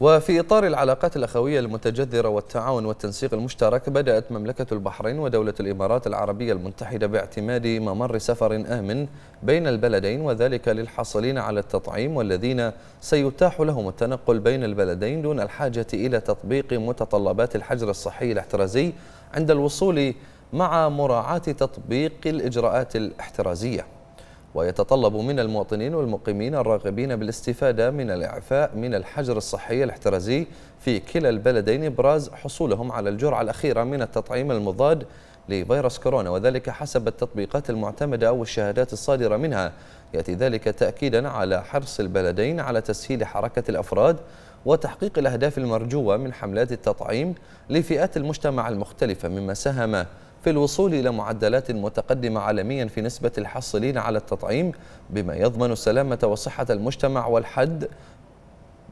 وفي إطار العلاقات الأخوية المتجذرة والتعاون والتنسيق المشترك بدأت مملكة البحرين ودولة الإمارات العربية المتحدة باعتماد ممر سفر آمن بين البلدين وذلك للحاصلين على التطعيم والذين سيتاح لهم التنقل بين البلدين دون الحاجة إلى تطبيق متطلبات الحجر الصحي الاحترازي عند الوصول مع مراعاة تطبيق الإجراءات الاحترازية ويتطلب من المواطنين والمقيمين الراغبين بالاستفادة من الإعفاء من الحجر الصحي الاحترازي في كلا البلدين إبراز حصولهم على الجرعة الأخيرة من التطعيم المضاد لفيروس كورونا وذلك حسب التطبيقات المعتمدة أو الشهادات الصادرة منها يأتي ذلك تأكيدا على حرص البلدين على تسهيل حركة الأفراد وتحقيق الأهداف المرجوة من حملات التطعيم لفئات المجتمع المختلفة مما ساهم في الوصول إلى معدلات متقدمة عالميا في نسبة الحاصلين على التطعيم بما يضمن السلامة وصحة المجتمع والحد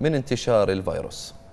من انتشار الفيروس